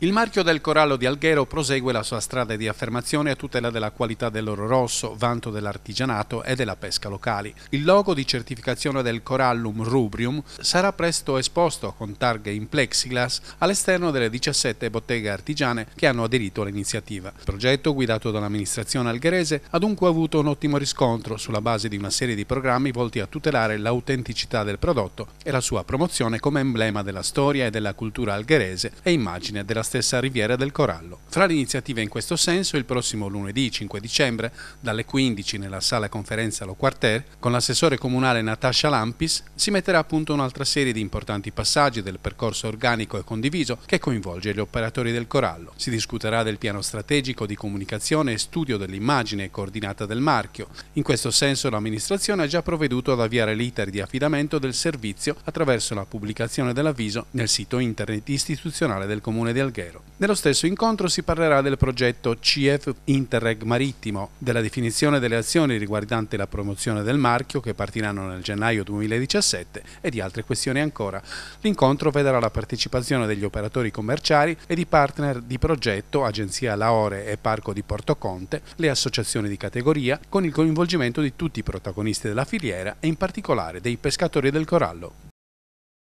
Il marchio del Corallo di Alghero prosegue la sua strada di affermazione a tutela della qualità dell'oro rosso, vanto dell'artigianato e della pesca locali. Il logo di certificazione del Corallum Rubrium sarà presto esposto con targhe in plexiglass all'esterno delle 17 botteghe artigiane che hanno aderito all'iniziativa. Il progetto, guidato dall'amministrazione algherese, ha dunque avuto un ottimo riscontro sulla base di una serie di programmi volti a tutelare l'autenticità del prodotto e la sua promozione come emblema della storia e della cultura algherese e immagine della stessa Riviera del Corallo. Fra le iniziative in questo senso, il prossimo lunedì 5 dicembre, dalle 15 nella sala conferenza Lo Quartier, con l'assessore comunale Natasha Lampis, si metterà a punto un'altra serie di importanti passaggi del percorso organico e condiviso che coinvolge gli operatori del Corallo. Si discuterà del piano strategico di comunicazione e studio dell'immagine coordinata del marchio. In questo senso l'amministrazione ha già provveduto ad avviare l'iter di affidamento del servizio attraverso la pubblicazione dell'avviso nel sito internet istituzionale del Comune di Algarve Alghero. Nello stesso incontro si parlerà del progetto CF Interreg Marittimo, della definizione delle azioni riguardanti la promozione del marchio che partiranno nel gennaio 2017 e di altre questioni ancora. L'incontro vedrà la partecipazione degli operatori commerciali e di partner di progetto, Agenzia Laore e Parco di Porto Conte, le associazioni di categoria, con il coinvolgimento di tutti i protagonisti della filiera e in particolare dei pescatori del corallo.